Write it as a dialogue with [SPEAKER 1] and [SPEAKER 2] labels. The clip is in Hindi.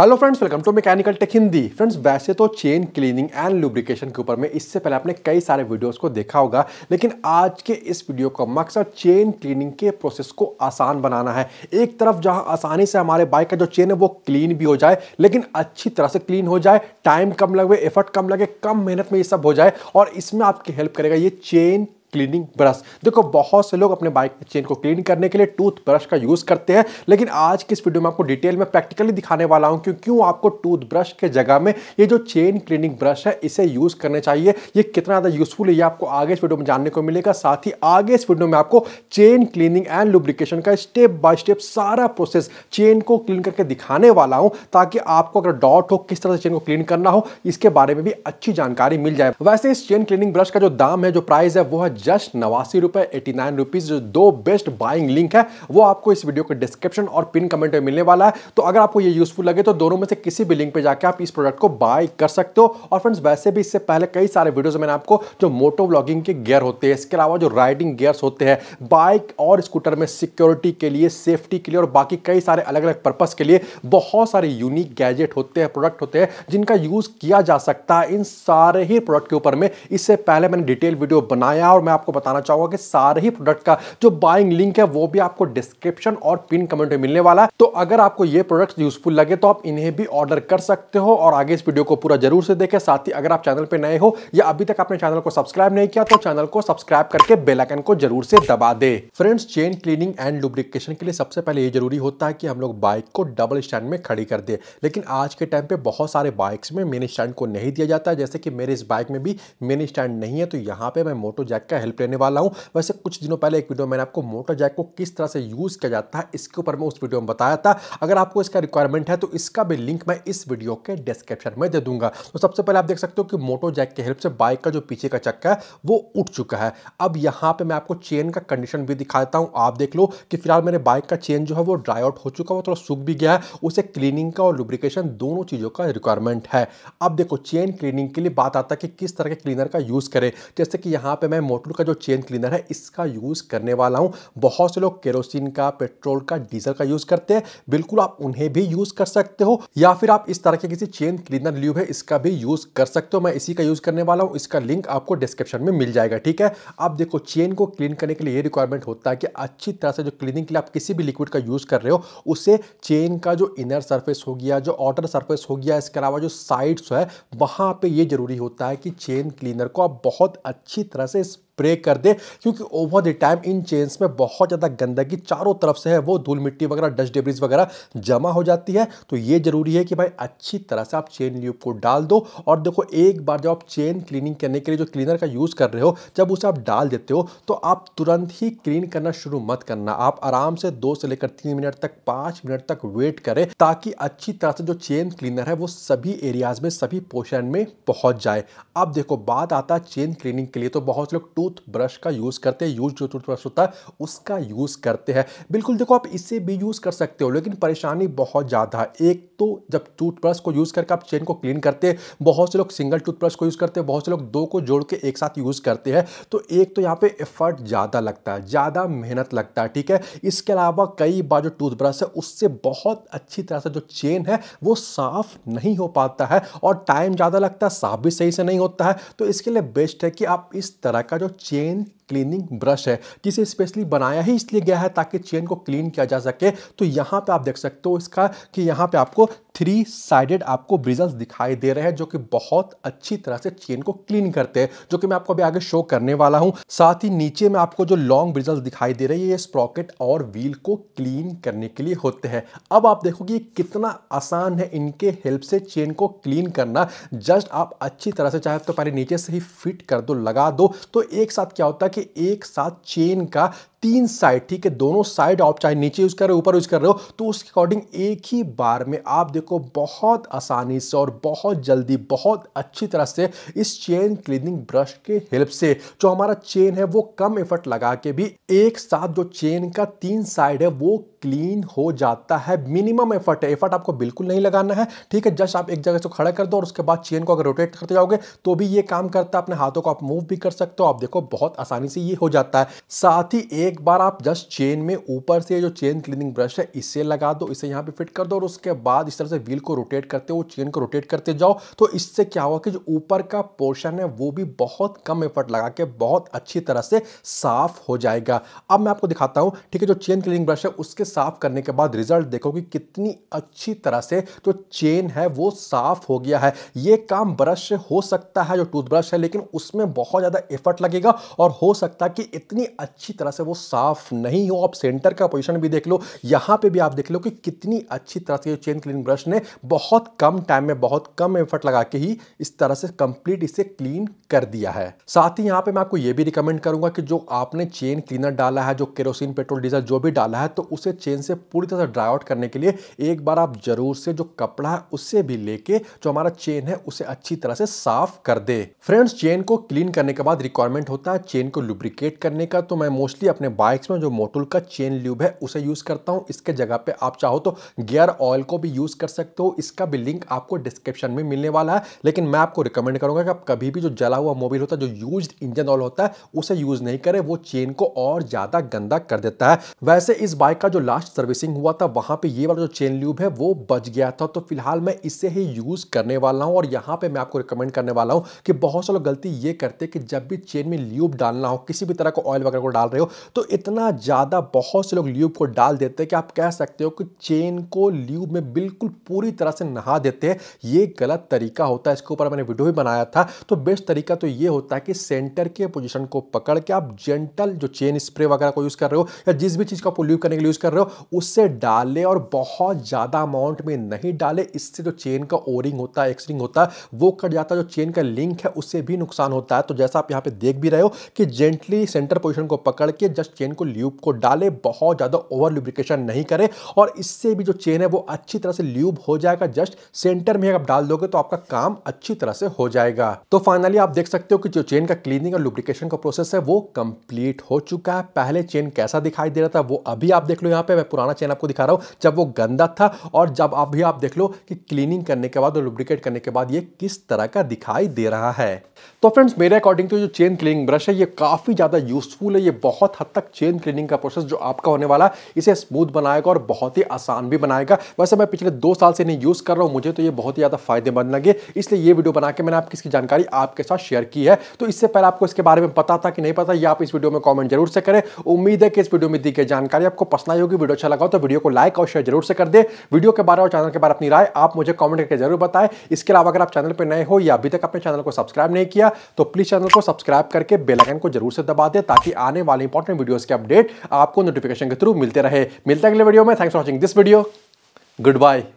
[SPEAKER 1] Hello friends welcome to mechanical tech Hindi friends वैसे तो चेन क्लीनिंग एंड लुब्रिकेशन के ऊपर में इससे पहले आपने कई सारे वीडियोस को देखा होगा लेकिन आज के इस वीडियो का मकसद चेन क्लीनिंग के प्रोसेस को आसान बनाना है एक तरफ जहां आसानी से हमारे बाइक का जो चेन है वो क्लीन भी हो जाए लेकिन अच्छी तरह से क्लीन हो जाए टाइम कम लगे एफर्ट कम लगे कम मेहनत में ये सब हो जाए और इसमें आपकी हेल्प करेगा ये चेन क्लीनिंग ब्रश देखो बहुत से लोग अपने बाइक चेन को क्लीन करने के लिए टूथ ब्रश का यूज़ करते हैं लेकिन आज की इस वीडियो में आपको डिटेल में प्रैक्टिकली दिखाने वाला हूँ कि क्यों आपको टूथ ब्रश के जगह में ये जो चेन क्लीनिंग ब्रश है इसे यूज़ करने चाहिए ये कितना ज़्यादा यूजफुल है ये आपको आगे इस वीडियो में जानने को मिलेगा साथ ही आगे इस वीडियो में आपको चेन क्लीनिंग एंड लुब्रिकेशन का स्टेप बाय स्टेप सारा प्रोसेस चेन को क्लीन करके दिखाने वाला हूँ ताकि आपको अगर डॉट हो किस तरह से चेन को क्लीन करना हो इसके बारे में भी अच्छी जानकारी मिल जाए वैसे इस चेन क्लीनिंग ब्रश का जो दाम है जो प्राइस है वो है जस्ट नवासी रुपए एटी नाइन रुपीज़ जो दो बेस्ट बाइंग लिंक है वो आपको इस वीडियो के डिस्क्रिप्शन और पिन कमेंट में मिलने वाला है तो अगर आपको ये यूज़फुल लगे तो दोनों में से किसी भी लिंक पर जाकर आप इस प्रोडक्ट को बाय कर सकते हो और फ्रेंड्स वैसे भी इससे पहले कई सारे वीडियोज़ मैंने आपको जो मोटो ब्लॉगिंग के गेयर होते हैं इसके अलावा जो राइडिंग गियर्स होते हैं बाइक और स्कूटर में सिक्योरिटी के लिए सेफ्टी के लिए और बाकी कई सारे अलग अलग पर्पज़ के लिए बहुत सारे यूनिक गैजेट होते हैं प्रोडक्ट होते हैं जिनका यूज़ किया जा सकता है इन सारे ही प्रोडक्ट के ऊपर में इससे पहले मैंने डिटेल वीडियो बनाया और मैं आपको बताना चाहूंगा कि सारे ही प्रोडक्ट का जो बाइंग लिंक है वो भी आपको डिस्क्रिप्शन और पिन कमेंट में मिलने वाला है तो अगर आपको ये प्रोडक्ट यूजफुल लगे तो आप इन्हें भी ऑर्डर कर सकते हो और आगे इस वीडियो को पूरा जरूर से देखें साथ ही अगर आप चैनल पर नए हो या अभी तक आपने चैनल को सब्सक्राइब नहीं किया तो चैनल को सब्सक्राइब करके बेलाइकन को जरूर से दबा दे friends chain cleaning and lubrication के लिए सबसे पहले ये जरूरी होता है कि हम लोग बाइक को डबल स्टैंड में खड़ी कर दे लेकिन आज के टाइम पे बहुत सारे बाइक्स में मेन स्टैंड को नहीं दिया जाता है जैसे कि मेरे इस बाइक में भी मेन स्टैंड नहीं है तो यहाँ पे मैं मोटो जैक का का हेल्प लेने वाला हूँ वैसे कुछ दिनों पहले एक वीडियो मैंने आपको मोटर जैक को किस तरह से यूज़ किया जाता है इसके ऊपर मैं उस वीडियो में बताया था अगर आपको इसका रिक्वायरमेंट है तो इसका भी लिंक मैं इस वीडियो के डिस्क्रिप्शन में दे दूंगा तो सबसे पहले आप देख सकते हो कि मोटो जैक के हेल्प से बाइक का जो पीछे का चक्का है वो उठ चुका है अब यहाँ पे मैं आपको चेन का कंडीशन भी दिखा देता हूँ आप देख लो कि फिलहाल मेरे बाइक का चेन जो है वो ड्राई आउट हो चुका है वो थोड़ा सूख भी गया है उसे क्लीनिंग का और लुब्रिकेशन दोनों चीज़ों का रिक्वायरमेंट है अब देखो चेन क्लीनिंग के लिए बात आता है कि किस तरह के क्लीनर का यूज़ करें जैसे कि यहाँ पर मैं मोटो मैक्रो का जो चेन क्लीनर है इसका यूज़ करने वाला हूँ बहुत से लोग केरोसिन का पेट्रोल का डीजल का यूज़ करते हैं बिल्कुल आप उन्हें भी यूज़ कर सकते हो या फिर आप इस तरह के किसी चेन क्लीनर ल्यूब है इसका भी यूज़ कर सकते हो मैं इसी का यूज़ करने वाला हूँ इसका लिंक आपको डिस्क्रिप्शन में मिल जाएगा ठीक है आप देखो चेन को क्लीन करने के लिए ये रिक्वायरमेंट होता है कि अच्छी तरह से जो क्लीनिंग के लिए आप किसी भी लिक्विड का यूज़ कर रहे हो उसे चेन का जो इनर सर्फेस हो गया जो आउटर सर्फेस हो गया इसके अलावा जो साइड्स है वहाँ पर ये ज़रूरी होता है कि चेन क्लीनर को आप बहुत अच्छी तरह से स्प्रे कर दे क्योंकि ओवर द टाइम इन चेन्स में बहुत ज़्यादा गंदगी चारों तरफ से है वो धूल मिट्टी वगैरह डस्ट डिब्रीज वगैरह जमा हो जाती है तो ये ज़रूरी है कि भाई अच्छी तरह से आप चेन ल्यूब को डाल दो और देखो एक बार जब आप चेन क्लीनिंग करने के लिए जो क्लीनर का यूज़ कर रहे हो जब उसे आप डाल देते हो तो आप तुरंत ही क्लीन करना शुरू मत करना आप आराम से दो से लेकर तीन मिनट तक पाँच मिनट तक वेट करें ताकि अच्छी तरह से जो चेन क्लीनर है वो सभी एरियाज में सभी पोर्शन में पहुंच जाए अब देखो बात आता है चेन क्लीनिंग के लिए तो बहुत से लोग टू टूथब्रश का यूज़ करते हैं यूज जो टूथब्रश होता है उसका यूज़ करते हैं बिल्कुल देखो आप इसे भी यूज़ कर सकते हो लेकिन परेशानी बहुत ज़्यादा है एक तो जब टूथब्रश को यूज़ करके आप चेन को क्लीन करते हैं बहुत से लोग सिंगल टूथब्रश को यूज़ करते हैं बहुत से लोग दो को जोड़ के एक साथ यूज़ करते हैं तो एक तो यहाँ पे एफर्ट ज़्यादा लगता है ज़्यादा मेहनत लगता है ठीक है इसके अलावा कई बार जो टूथब्रश है उससे बहुत अच्छी तरह से जो चेन है वो साफ़ नहीं हो पाता है और टाइम ज़्यादा लगता है साफ भी सही से नहीं होता है तो इसके लिए बेस्ट है कि आप इस तरह का जो Jane. क्लीनिंग ब्रश है जिसे स्पेशली बनाया ही इसलिए गया है ताकि चेन को क्लीन किया जा सके तो यहाँ पे आप देख सकते हो इसका कि यहाँ पे आपको थ्री साइडेड आपको ब्रिजल्स दिखाई दे रहे हैं जो कि बहुत अच्छी तरह से चेन को क्लीन करते हैं जो कि मैं आपको अभी आगे शो करने वाला हूँ साथ ही नीचे में आपको जो लॉन्ग ब्रिजल्स दिखाई दे रही है ये स्प्रॉकेट और व्हील को क्लीन करने के लिए होते हैं अब आप देखोगे कि कितना आसान है इनके हेल्प से चेन को क्लीन करना जस्ट आप अच्छी तरह से चाहे तो पहले नीचे से ही फिट कर दो लगा दो तो एक साथ क्या होता है के एक साथ चेन का तीन साइड ठीक है दोनों साइड आप चाहे नीचे यूज़ कर रहे हो ऊपर यूज़ कर रहे हो तो उसके अकॉर्डिंग एक ही बार में आप देखो बहुत आसानी से और बहुत जल्दी बहुत अच्छी तरह से इस चेन क्लीनिंग ब्रश के हेल्प से जो हमारा चेन है वो कम एफर्ट लगा के भी एक साथ जो चेन का तीन साइड है वो क्लीन हो जाता है मिनिमम एफर्ट है एफर्ट आपको बिल्कुल नहीं लगाना है ठीक है जस्ट आप एक जगह से खड़ा कर दो और उसके बाद चेन को अगर रोटेट करते जाओगे तो भी ये काम करता है अपने हाथों को आप मूव भी कर सकते हो आप देखो बहुत आसानी से ये हो जाता है साथ ही एक एक बार आप जस्ट चेन में ऊपर से जो चेन क्लीनिंग ब्रश है इसे लगा दो इसे यहाँ पे फिट कर दो और उसके बाद इस तरह से व्हील को रोटेट करते हो चेन को रोटेट करते जाओ तो इससे क्या हुआ कि जो ऊपर का पोर्शन है वो भी बहुत कम एफर्ट लगा के बहुत अच्छी तरह से साफ हो जाएगा अब मैं आपको दिखाता हूँ ठीक है जो चेन क्लीनिंग ब्रश है उसके साफ करने के बाद रिजल्ट देखो कि कितनी अच्छी तरह से जो चेन है वो साफ हो गया है ये काम ब्रश से हो सकता है जो टूथब्रश है लेकिन उसमें बहुत ज़्यादा एफर्ट लगेगा और हो सकता है कि इतनी अच्छी तरह से वो साफ नहीं हो आप सेंटर का पोजिशन भी देख लो यहां पे भी आप देख लो कि कितनी अच्छी तरह से चेन क्लीन ब्रश ने बहुत कम टाइम में बहुत कम एफर्ट लगा के ही इस तरह से कंप्लीट इसे क्लीन कर दिया है साथ ही यहां पे मैं आपको यह भी रिकमेंड करूंगा कि जो आपने चेन क्लीनर डाला है जो केरोसिन पेट्रोल डीजल जो भी डाला है तो उसे चेन से पूरी तरह से ड्राई आउट करने के लिए एक बार आप जरूर से जो कपड़ा है उससे भी लेके जो हमारा चेन है उसे अच्छी तरह से साफ कर दे फ्रेंड्स चेन को क्लीन करने के बाद रिक्वायरमेंट होता है चेन को लुब्रिकेट करने का तो मैं मोस्टली अपने अपने बाइक्स में जो मोटुल का चेन ल्यूब है उसे यूज़ करता हूँ इसके जगह पे आप चाहो तो गियर ऑयल को भी यूज़ कर सकते हो इसका भी लिंक आपको डिस्क्रिप्शन में मिलने वाला है लेकिन मैं आपको रिकमेंड करूँगा कि आप कभी भी जो जला हुआ मोबिल होता है जो यूज इंजन ऑयल होता है उसे यूज़ नहीं करें वो चेन को और ज़्यादा गंदा कर देता है वैसे इस बाइक का जो लास्ट सर्विसिंग हुआ था वहाँ पर ये वाला जो चेन ल्यूब है वो बच गया था तो फिलहाल मैं इसे ही यूज़ करने वाला हूँ और यहाँ पर मैं आपको रिकमेंड करने वाला हूँ कि बहुत सारे गलती ये करते कि जब भी चेन में ल्यूब डालना हो किसी भी तरह का ऑयल वगैरह को डाल रहे हो तो तो इतना ज़्यादा बहुत से लोग ल्यूब को डाल देते हैं कि आप कह सकते हो कि चेन को ल्यूब में बिल्कुल पूरी तरह से नहा देते हैं ये गलत तरीका होता है इसके ऊपर मैंने वीडियो भी बनाया था तो बेस्ट तरीका तो ये होता है कि सेंटर के पोजिशन को पकड़ के आप जेंटल जो चेन स्प्रे वगैरह को यूज़ कर रहे हो या जिस भी चीज़ का आप ल्यूब करने के लिए यूज़ कर रहे हो उससे डालें और बहुत ज़्यादा अमाउंट में नहीं डालें इससे जो चेन का ओरिंग होता है एक्सरिंग होता है वो कट जाता है जो चेन का लिंक है उससे भी नुकसान होता है तो जैसा आप यहाँ पर देख भी रहे हो कि जेंटली सेंटर पोजिशन को पकड़ के जस्ट चेन को ल्यूब को डाले बहुत ज़्यादा ओवर लुब्रिकेशन नहीं करें और इससे भी जो चेन है वो अच्छी तरह से ल्यूब हो जाएगा जस्ट सेंटर में आप डाल दोगे तो आपका काम अच्छी तरह से हो जाएगा तो फाइनली आप देख सकते हो कि जो चेन का क्लीनिंग और लुब्रिकेशन का प्रोसेस है वो कंप्लीट हो चुका है पहले चेन कैसा दिखाई दे रहा था वो अभी आप देख लो यहाँ पे मैं पुराना चेन आपको दिखा रहा हूँ जब वो गंदा था और जब अभी आप देख लो कि क्लीनिंग करने के बाद और लुब्रिकेट करने के बाद ये किस तरह का दिखाई दे रहा है तो फ्रेंड्स मेरे अकॉर्डिंग तो जो चेन क्लीनिंग ब्रश है ये काफ़ी ज़्यादा यूजफुल है ये बहुत हद तक चेन क्लीनिंग का प्रोसेस जो आपका होने वाला इसे स्मूथ बनाएगा और बहुत ही आसान भी बनाएगा वैसे मैं पिछले दो साल से इन्हें यूज़ कर रहा हूँ मुझे तो ये बहुत ही ज़्यादा फायदेमंद लगे इसलिए ये वीडियो बना के मैंने आपकी इसकी जानकारी आपके साथ शेयर की है तो इससे पहले आपको इसके बारे में पता था कि नहीं पता ये आप इस वीडियो में कॉमेंट जरूर से करें उम्मीद है कि इस वीडियो में दी गई जानकारी आपको पसंद आई होगी वीडियो अच्छा लगा तो वीडियो को लाइक और शेयर जरूर से कर दे वीडियो के बारे और चैनल के बारे अपनी राय आप मुझे कॉमेंट करके जरूर बताएं इसके अलावा अगर आप चैनल पर नए हो या अभी तक अपने चैनल को सब्सक्राइब नहीं किया तो प्लीज़ चैनल को सब्सक्राइब करके बेलाइकन को जरूर से दबा दे ताकि आने वाले इंपॉर्टेंट वीडियोज के अपडेट आपको नोटिफिकेशन के थ्रू मिलते रहे मिलते अगले वीडियो में thanks for watching this video good bye